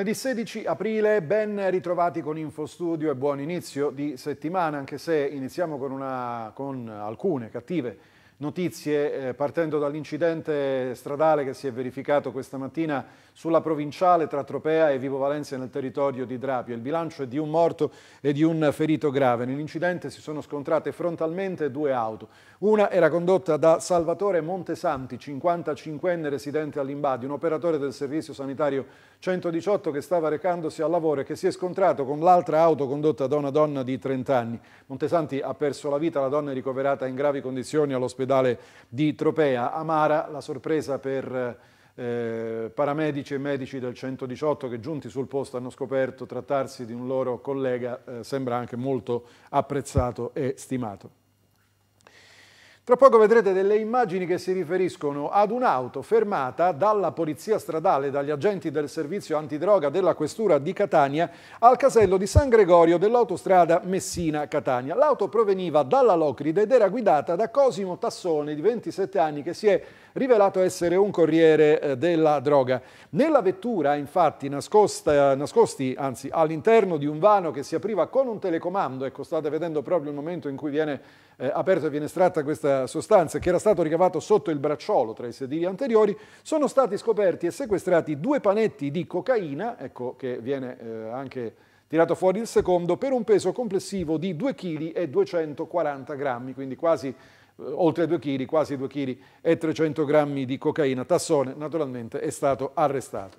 Lunedì 16 aprile, ben ritrovati con Infostudio e buon inizio di settimana, anche se iniziamo con, una, con alcune cattive notizie eh, partendo dall'incidente stradale che si è verificato questa mattina sulla provinciale tra Tropea e Vivo Valencia nel territorio di Drapio. Il bilancio è di un morto e di un ferito grave. Nell'incidente si sono scontrate frontalmente due auto. Una era condotta da Salvatore Montesanti, 55enne residente all'Imbadi, un operatore del servizio sanitario 118 che stava recandosi al lavoro e che si è scontrato con l'altra auto condotta da una donna di 30 anni. Montesanti ha perso la vita, la donna è ricoverata in gravi condizioni all'ospedale dell'ospedale di Tropea. Amara la sorpresa per eh, paramedici e medici del 118 che giunti sul posto hanno scoperto trattarsi di un loro collega eh, sembra anche molto apprezzato e stimato. Tra poco vedrete delle immagini che si riferiscono ad un'auto fermata dalla polizia stradale, dagli agenti del servizio antidroga della questura di Catania al casello di San Gregorio dell'autostrada Messina-Catania. L'auto proveniva dalla Locride ed era guidata da Cosimo Tassone di 27 anni che si è rivelato essere un corriere eh, della droga. Nella vettura, infatti, nascosta, nascosti all'interno di un vano che si apriva con un telecomando, ecco state vedendo proprio il momento in cui viene eh, aperto e viene estratta questa sostanza, che era stato ricavato sotto il bracciolo tra i sedili anteriori, sono stati scoperti e sequestrati due panetti di cocaina, ecco che viene eh, anche tirato fuori il secondo, per un peso complessivo di 2 kg e 240 grammi, quindi quasi eh, oltre 2 kg, quasi 2 kg e 300 grammi di cocaina. Tassone naturalmente è stato arrestato.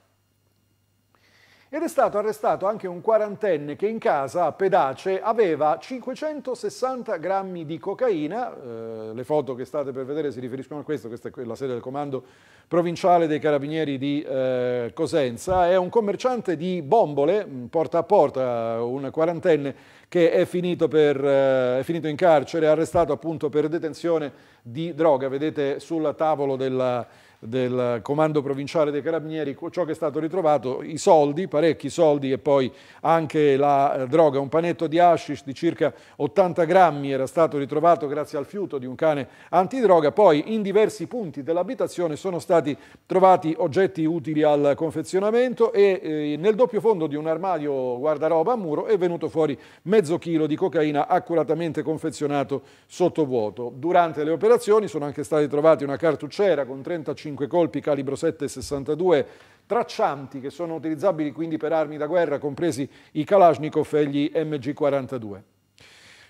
Ed è stato arrestato anche un quarantenne che in casa a Pedace aveva 560 grammi di cocaina, eh, le foto che state per vedere si riferiscono a questo, questa è la sede del comando provinciale dei carabinieri di eh, Cosenza, è un commerciante di bombole, mm, porta a porta, un quarantenne che è finito, per, eh, è finito in carcere, arrestato appunto per detenzione di droga. Vedete sul tavolo della, del comando provinciale dei carabinieri ciò che è stato ritrovato, i soldi, parecchi soldi e poi anche la eh, droga, un panetto di hashish di circa 80 grammi era stato ritrovato grazie al fiuto di un cane antidroga, poi in diversi punti dell'abitazione sono stati trovati oggetti utili al confezionamento e eh, nel doppio fondo di un armadio guardaroba a muro è venuto fuori mezzo chilo di cocaina accuratamente confezionato sotto vuoto. Durante le operazioni segnalazioni sono anche stati trovati una cartucciera con 35 colpi calibro 7,62 traccianti che sono utilizzabili quindi per armi da guerra, compresi i Kalashnikov e gli MG42.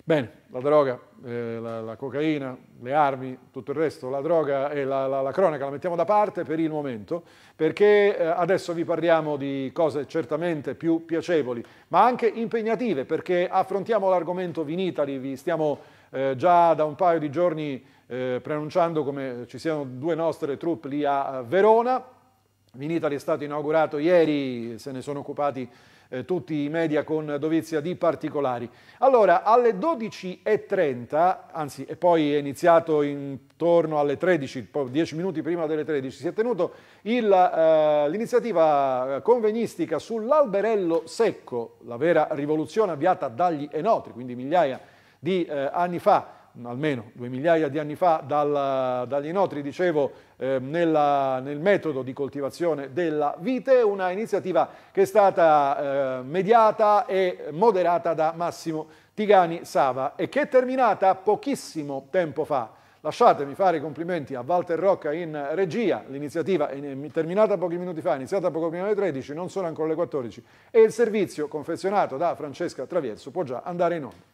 Bene, la droga, eh, la, la, cocaina, le armi, tutto il resto, la droga e la, la, la cronaca la mettiamo da parte per il momento, perché eh, adesso vi parliamo di cose certamente più piacevoli, ma anche impegnative, perché affrontiamo l'argomento Vinitali, vi stiamo eh, già da un paio di giorni eh, preannunciando come ci siano due nostre truppe lì a Verona. Vinitali è stato inaugurato ieri, se ne sono occupati eh, tutti i media con dovizia di particolari. Allora, alle 12.30, anzi, e poi è iniziato intorno alle 13, 10 minuti prima delle 13, si è tenuto eh, l'iniziativa eh, convenistica sull'alberello secco, la vera rivoluzione avviata dagli Enotri, quindi migliaia di eh, anni fa almeno due migliaia di anni fa, dal, dagli notri, dicevo, eh, nella, nel metodo di coltivazione della vite, una iniziativa che è stata eh, mediata e moderata da Massimo Tigani Sava e che è terminata pochissimo tempo fa. Lasciatemi fare i complimenti a Walter Rocca in regia, l'iniziativa è terminata pochi minuti fa, è iniziata poco prima delle 13, non sono ancora le 14 e il servizio confezionato da Francesca Traverso può già andare in onda.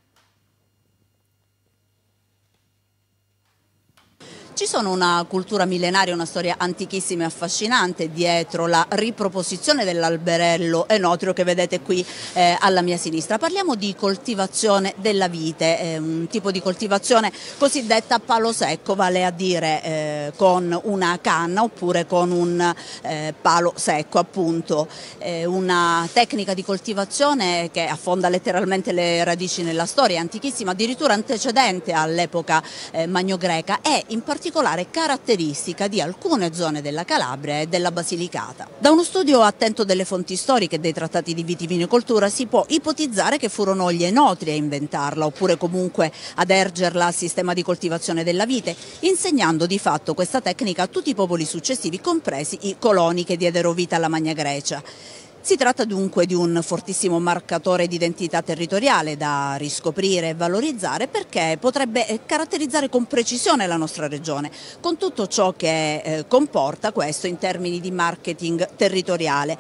sono una cultura millenaria, una storia antichissima e affascinante dietro la riproposizione dell'alberello enotrio che vedete qui eh, alla mia sinistra. Parliamo di coltivazione della vite, eh, un tipo di coltivazione cosiddetta a palo secco, vale a dire eh, con una canna oppure con un eh, palo secco appunto. Eh, una tecnica di coltivazione che affonda letteralmente le radici nella storia, è antichissima, addirittura antecedente all'epoca eh, magno-greca e in particolare particolare caratteristica di alcune zone della Calabria e della Basilicata. Da uno studio attento delle fonti storiche dei trattati di vitivinicoltura si può ipotizzare che furono gli enotri a inventarla oppure comunque ad ergerla al sistema di coltivazione della vite, insegnando di fatto questa tecnica a tutti i popoli successivi, compresi i coloni che diedero vita alla Magna Grecia. Si tratta dunque di un fortissimo marcatore di identità territoriale da riscoprire e valorizzare perché potrebbe eh, caratterizzare con precisione la nostra regione, con tutto ciò che eh, comporta questo in termini di marketing territoriale.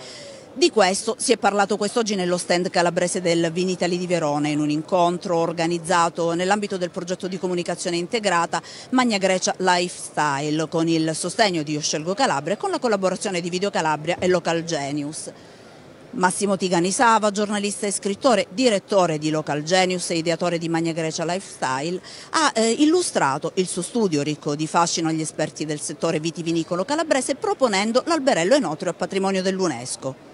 Di questo si è parlato quest'oggi nello stand calabrese del Vinitali di Verona in un incontro organizzato nell'ambito del progetto di comunicazione integrata Magna Grecia Lifestyle con il sostegno di Io Scelgo Calabria e con la collaborazione di Video Calabria e Local Genius. Massimo Tigani Sava, giornalista e scrittore, direttore di Local Genius e ideatore di Magna Grecia Lifestyle, ha eh, illustrato il suo studio ricco di fascino agli esperti del settore vitivinicolo calabrese proponendo l'alberello enotrio a patrimonio dell'UNESCO.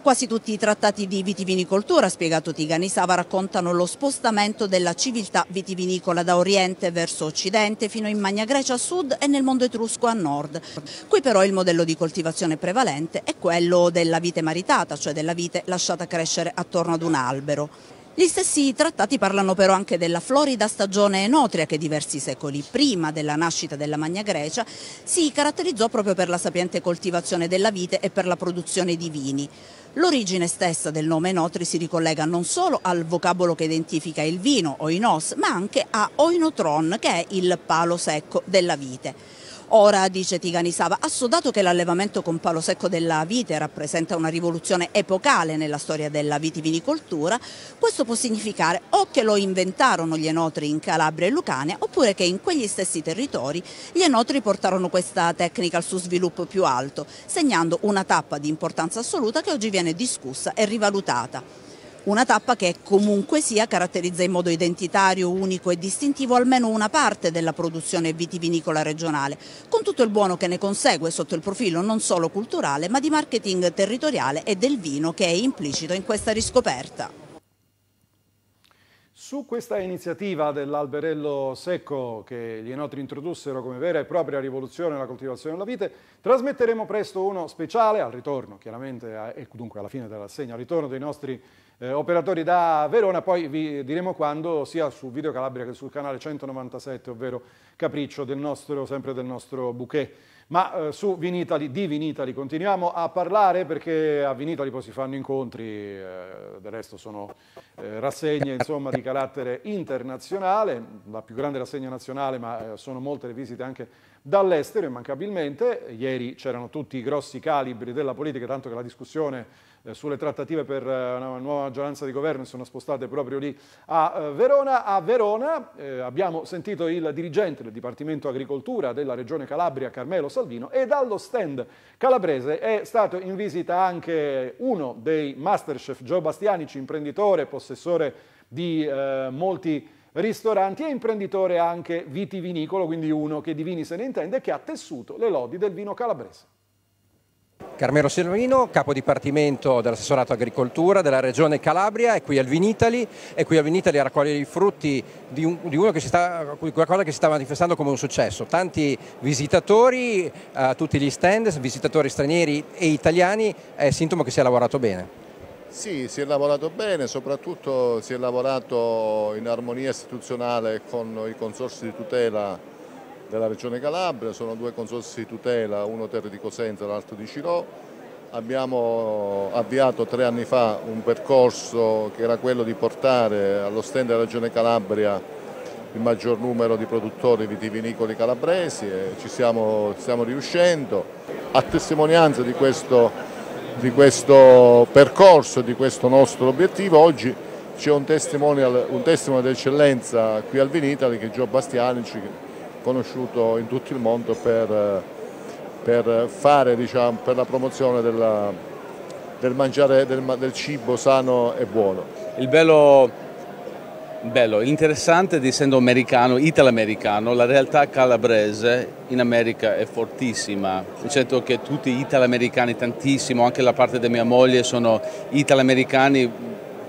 Quasi tutti i trattati di vitivinicoltura, spiegato Tigani Sava, raccontano lo spostamento della civiltà vitivinicola da oriente verso occidente fino in Magna Grecia a sud e nel mondo etrusco a nord. Qui però il modello di coltivazione prevalente è quello della vite maritata, cioè della vite lasciata crescere attorno ad un albero. Gli stessi trattati parlano però anche della florida stagione enotria che diversi secoli prima della nascita della Magna Grecia si caratterizzò proprio per la sapiente coltivazione della vite e per la produzione di vini. L'origine stessa del nome Enotri si ricollega non solo al vocabolo che identifica il vino, oinos, ma anche a oinotron, che è il palo secco della vite. Ora, dice Tigani Sava, assodato che l'allevamento con palo secco della vite rappresenta una rivoluzione epocale nella storia della vitivinicoltura, questo può significare o che lo inventarono gli enotri in Calabria e Lucania, oppure che in quegli stessi territori gli enotri portarono questa tecnica al suo sviluppo più alto, segnando una tappa di importanza assoluta che oggi viene discussa e rivalutata una tappa che comunque sia caratterizza in modo identitario, unico e distintivo almeno una parte della produzione vitivinicola regionale, con tutto il buono che ne consegue sotto il profilo non solo culturale ma di marketing territoriale e del vino che è implicito in questa riscoperta. Su questa iniziativa dell'alberello secco che gli enotri introdussero come vera e propria rivoluzione nella coltivazione della vite, trasmetteremo presto uno speciale al ritorno, chiaramente, e dunque alla fine della rassegna, al ritorno dei nostri eh, operatori da Verona, poi vi diremo quando sia su Video Calabria che sul canale 197, ovvero Capriccio del nostro, sempre del nostro bouquet. Ma eh, su Vinitali, di Vinitali continuiamo a parlare perché a Vinitali poi si fanno incontri, eh, del resto sono eh, rassegne insomma, di carattere internazionale, la più grande rassegna nazionale, ma eh, sono molte le visite anche dall'estero immancabilmente, ieri c'erano tutti i grossi calibri della politica, tanto che la discussione eh, sulle trattative per eh, una nuova maggioranza di governo si sono spostate proprio lì a eh, Verona. A Verona abbiamo sentito il dirigente del Dipartimento Agricoltura della Regione Calabria, Carmelo Salvino, e dallo stand calabrese è stato in visita anche uno dei Masterchef, Gio Bastianici, imprenditore, possessore di molti ristoranti e imprenditore anche vitivinicolo, quindi uno che di vini se ne intende, che ha tessuto le lodi del vino calabrese. Carmelo Silvino, capo dipartimento dell'assessorato agricoltura della regione Calabria, è qui al Vinitali, è qui al Vinitali a raccogliere i frutti di, un, di sta, qualcosa che si sta manifestando come un successo. Tanti visitatori eh, a tutti gli stand, visitatori stranieri e italiani, è sintomo che si è lavorato bene. Sì, si è lavorato bene, soprattutto si è lavorato in armonia istituzionale con i consorsi di tutela della Regione Calabria, sono due consorsi di tutela, uno Terre di Cosenza e l'altro di Cirò. Abbiamo avviato tre anni fa un percorso che era quello di portare allo stand della Regione Calabria il maggior numero di produttori vitivinicoli calabresi e ci stiamo, stiamo riuscendo. A testimonianza di questo di questo percorso, di questo nostro obiettivo. Oggi c'è un testimone, d'eccellenza qui al Vinitali che è Gio Bastianici, conosciuto in tutto il mondo per, per, fare, diciamo, per la promozione della, del mangiare del, del cibo sano e buono. Il bello Bello, interessante essendo americano, italo-americano, la realtà calabrese in America è fortissima, nel che tutti italo-americani, tantissimo, anche la parte di mia moglie sono italo-americani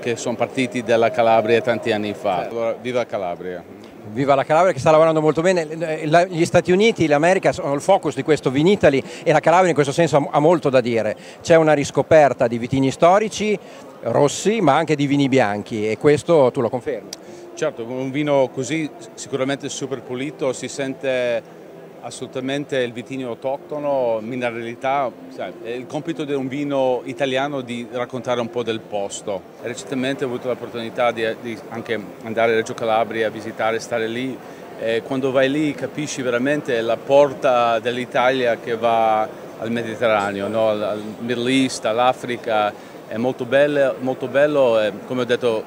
che sono partiti dalla Calabria tanti anni fa. Allora, viva Calabria! Viva la Calabria che sta lavorando molto bene, gli Stati Uniti, l'America sono il focus di questo Vinitali e la Calabria in questo senso ha molto da dire, c'è una riscoperta di vitigni storici, rossi ma anche di vini bianchi e questo tu lo confermi. Certo, un vino così sicuramente super pulito, si sente Assolutamente il vitigno autoctono, mineralità, cioè, è il compito di un vino italiano di raccontare un po' del posto. Recentemente ho avuto l'opportunità di, di anche andare a Reggio Calabria a visitare, stare lì e quando vai lì capisci veramente la porta dell'Italia che va al Mediterraneo, no? al Middle East, all'Africa, è molto bello, molto bello e, come ho detto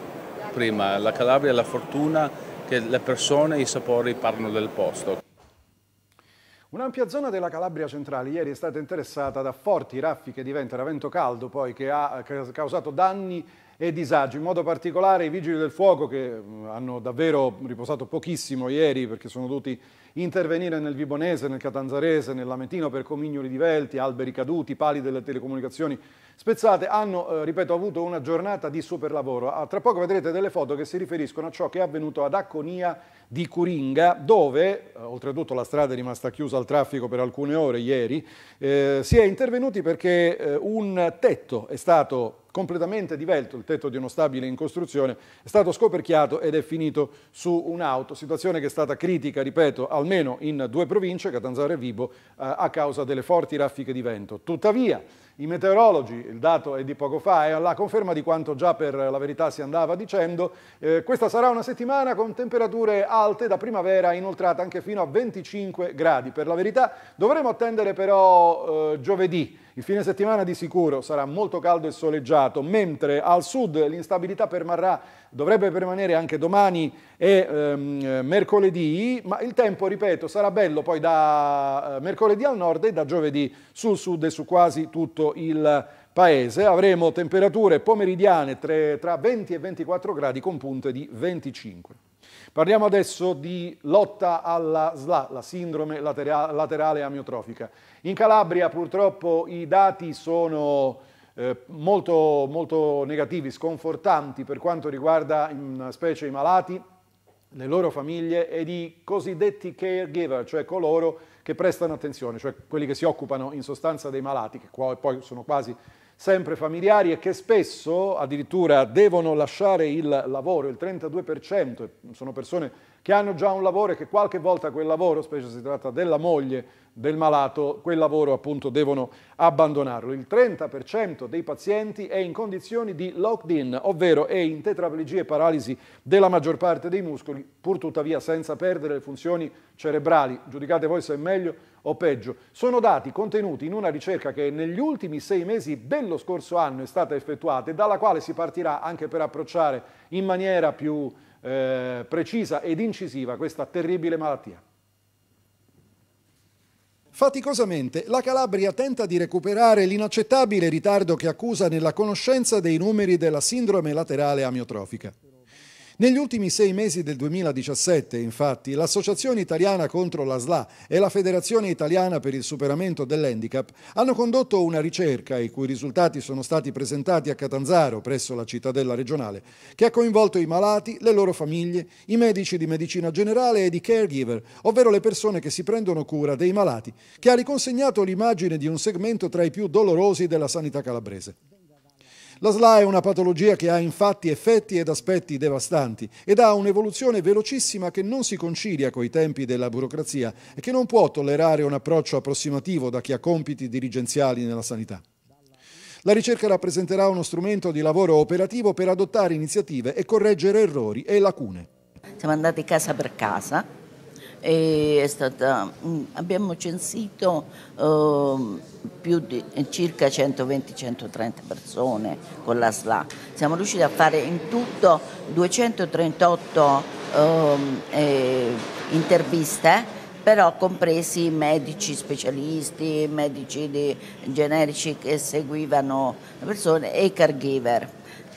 prima, la Calabria ha la fortuna che le persone, e i sapori parlano del posto. Un'ampia zona della Calabria centrale ieri è stata interessata da forti raffiche di vento, era vento caldo poi che ha causato danni e disagi, in modo particolare i Vigili del Fuoco che hanno davvero riposato pochissimo ieri perché sono dovuti intervenire nel Vibonese, nel Catanzarese, nel Lamentino per comignoli divelti, alberi caduti, pali delle telecomunicazioni spezzate, hanno, eh, ripeto, avuto una giornata di superlavoro. Ah, tra poco vedrete delle foto che si riferiscono a ciò che è avvenuto ad Acconia di Curinga, dove, eh, oltretutto la strada è rimasta chiusa al traffico per alcune ore ieri, eh, si è intervenuti perché eh, un tetto è stato completamente divelto il tetto di uno stabile in costruzione, è stato scoperchiato ed è finito su un'auto, situazione che è stata critica, ripeto, almeno in due province, Catanzaro e Vibo, eh, a causa delle forti raffiche di vento. Tuttavia, i meteorologi, il dato è di poco fa, è alla conferma di quanto già per la verità si andava dicendo, eh, questa sarà una settimana con temperature alte da primavera inoltrata anche fino a 25 gradi. Per la verità dovremo attendere però eh, giovedì. Il fine settimana di sicuro sarà molto caldo e soleggiato, mentre al sud l'instabilità permarrà, dovrebbe permanere anche domani e ehm, mercoledì, ma il tempo, ripeto, sarà bello poi da eh, mercoledì al nord e da giovedì sul sud e su quasi tutto tutto il paese. Avremo temperature pomeridiane tra 20 e 24 gradi con punte di 25. Parliamo adesso di lotta alla SLA, la sindrome laterale amiotrofica. In Calabria purtroppo i dati sono eh, molto, molto negativi, sconfortanti per quanto riguarda in specie i malati le loro famiglie e di cosiddetti caregiver, cioè coloro che prestano attenzione, cioè quelli che si occupano in sostanza dei malati, che poi sono quasi sempre familiari e che spesso addirittura devono lasciare il lavoro, il 32% sono persone che hanno già un lavoro e che qualche volta quel lavoro, specie se si tratta della moglie del malato, quel lavoro appunto devono abbandonarlo. Il 30% dei pazienti è in condizioni di locked-in, ovvero è in tetraplegia e paralisi della maggior parte dei muscoli, pur tuttavia senza perdere le funzioni cerebrali. Giudicate voi se è meglio o peggio. Sono dati contenuti in una ricerca che negli ultimi sei mesi dello scorso anno è stata effettuata e dalla quale si partirà anche per approcciare in maniera più eh, precisa ed incisiva questa terribile malattia. Faticosamente la Calabria tenta di recuperare l'inaccettabile ritardo che accusa nella conoscenza dei numeri della sindrome laterale amiotrofica. Negli ultimi sei mesi del 2017, infatti, l'Associazione Italiana contro la SLA e la Federazione Italiana per il Superamento dell'Handicap hanno condotto una ricerca, i cui risultati sono stati presentati a Catanzaro, presso la cittadella regionale, che ha coinvolto i malati, le loro famiglie, i medici di medicina generale ed i caregiver, ovvero le persone che si prendono cura dei malati, che ha riconsegnato l'immagine di un segmento tra i più dolorosi della sanità calabrese. La SLA è una patologia che ha infatti effetti ed aspetti devastanti ed ha un'evoluzione velocissima che non si concilia coi tempi della burocrazia e che non può tollerare un approccio approssimativo da chi ha compiti dirigenziali nella sanità. La ricerca rappresenterà uno strumento di lavoro operativo per adottare iniziative e correggere errori e lacune. Siamo andati casa per casa Stata, mm, abbiamo censito eh, di, circa 120-130 persone con la SLA. Siamo riusciti a fare in tutto 238 eh, interviste però compresi medici specialisti, medici generici che seguivano le persone e i caregiver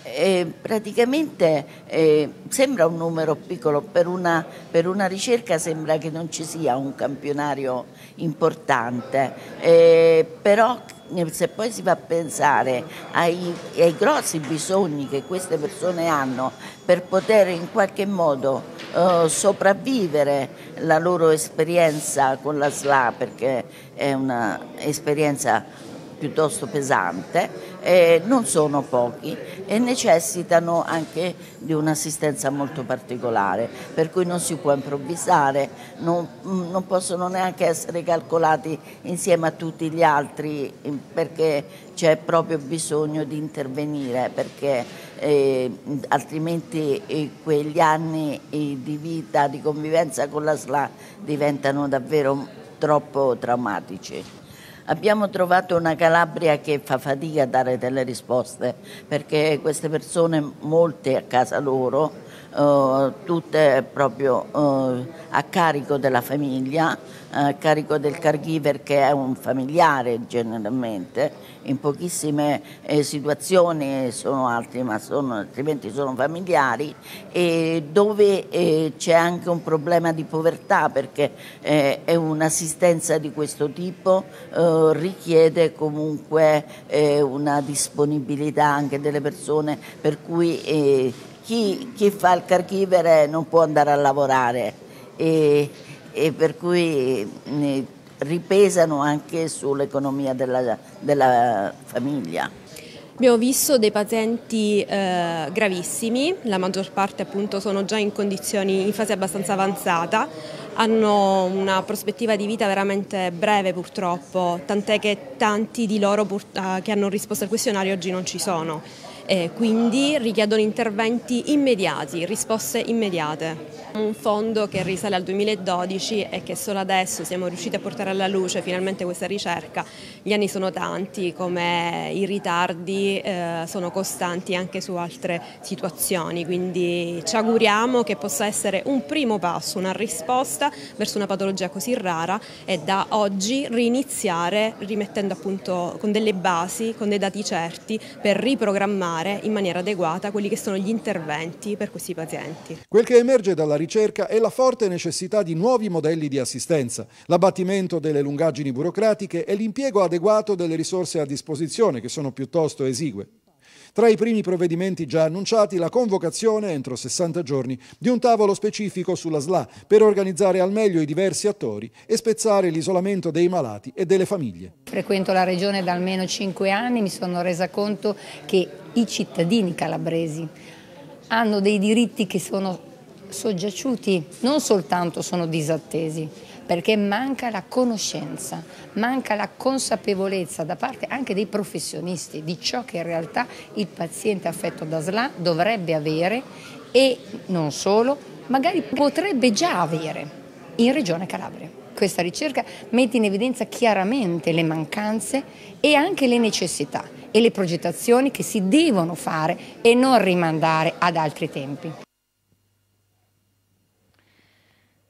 eh, praticamente eh, sembra un numero piccolo, per una, per una, ricerca sembra che non ci sia un campionario importante, eh, però eh, se poi si va a pensare ai, ai, grossi bisogni che queste persone hanno per poter in qualche modo eh, sopravvivere la loro esperienza con la SLA, perché è un'esperienza piuttosto pesante, eh, non sono pochi e necessitano anche di un'assistenza molto particolare, per cui non si può improvvisare, non, non possono neanche essere calcolati insieme a tutti gli altri perché c'è proprio bisogno di intervenire, perché eh, altrimenti eh, quegli anni eh, di vita, di convivenza con la SLA diventano davvero troppo traumatici. Abbiamo trovato una Calabria che fa fatica a dare delle risposte perché queste persone, molte a casa loro, eh, tutte proprio eh, a carico della famiglia, a carico del caregiver che è un familiare generalmente in pochissime eh, situazioni sono altri, ma sono, altrimenti sono familiari, dove eh, c'è anche un problema di povertà perché eh, è un'assistenza di questo tipo eh, richiede comunque eh, una disponibilità anche delle persone per cui eh, chi, chi, fa il carchivere non può andare a lavorare. E, e per cui ripesano anche sull'economia della, della famiglia. Abbiamo visto dei pazienti eh, gravissimi, la maggior parte appunto sono già in condizioni in fase abbastanza avanzata, hanno una prospettiva di vita veramente breve purtroppo, tant'è che tanti di loro ah, che hanno risposto al questionario oggi non ci sono, eh, quindi richiedono interventi immediati, risposte immediate. Un fondo che risale al 2012 e che solo adesso siamo riusciti a portare alla luce finalmente questa ricerca. Gli anni sono tanti, come i ritardi eh, sono costanti anche su altre situazioni, quindi ci auguriamo che possa essere un primo passo, una risposta verso una patologia così rara e da oggi riniziare rimettendo appunto con delle basi, con dei dati certi per riprogrammare in maniera adeguata quelli che sono gli interventi per questi pazienti. Quel che emerge dalla ricerca è la forte necessità di nuovi modelli di assistenza, l'abbattimento delle lungaggini burocratiche e l'impiego adeguato delle risorse a disposizione, che sono piuttosto esigue. Tra i primi provvedimenti già annunciati la convocazione, entro 60 giorni, di un tavolo specifico sulla SLA per organizzare al meglio i diversi attori e spezzare l'isolamento dei malati e delle famiglie. Frequento la regione da almeno 5 anni, mi sono resa conto che i cittadini calabresi hanno dei diritti che sono soggiaciuti non soltanto sono disattesi, perché manca la conoscenza, manca la consapevolezza da parte anche dei professionisti di ciò che in realtà il paziente affetto da SLA dovrebbe avere e non solo, magari potrebbe già avere in Regione Calabria. Questa ricerca mette in evidenza chiaramente le mancanze e anche le necessità e le progettazioni che si devono fare e non rimandare ad altri tempi.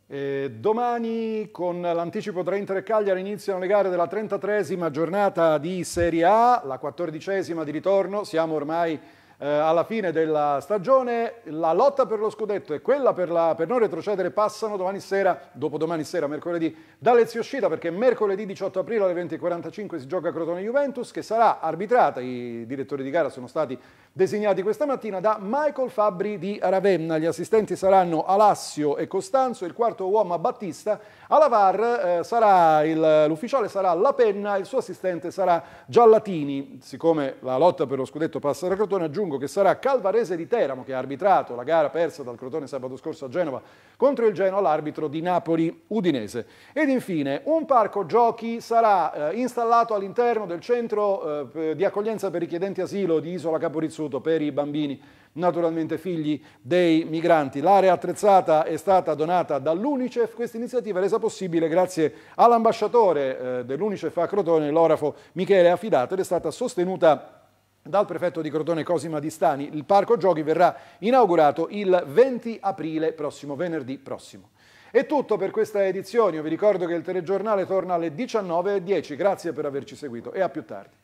E domani con l'anticipo tra Inter e Cagliari iniziano le gare della 33esima giornata di Serie A, la 14esima di ritorno, siamo ormai eh, alla fine della stagione, la lotta per lo scudetto e quella per, la, per non retrocedere passano domani sera, dopodomani sera, mercoledì, da Lezio uscita perché mercoledì 18 aprile alle 20.45 si gioca Crotone-Juventus che sarà arbitrata, i direttori di gara sono stati Designati questa mattina da Michael Fabri di Ravenna. Gli assistenti saranno Alassio e Costanzo, il quarto uomo a Battista. Alla VAR eh, sarà l'ufficiale sarà La Penna, il suo assistente sarà Giallatini. Siccome la lotta per lo scudetto passa da Crotone, aggiungo che sarà Calvarese di Teramo che ha arbitrato la gara persa dal Crotone sabato scorso a Genova contro il Genoa, l'arbitro di Napoli-Udinese. Ed infine un parco giochi sarà eh, installato all'interno del centro eh, di accoglienza per richiedenti asilo di Isola Caporizzo vissuto per i bambini naturalmente figli dei migranti. L'area attrezzata è stata donata dall'Unicef, questa iniziativa è resa possibile grazie all'ambasciatore eh, dell'Unicef a Crotone, l'orafo Michele Affidato, ed è stata sostenuta dal prefetto di Crotone Cosima Di Stani. Il parco giochi verrà inaugurato il 20 aprile prossimo, venerdì prossimo. È tutto per questa edizione, io vi ricordo che il telegiornale torna alle 19.10, grazie per averci seguito e a più tardi.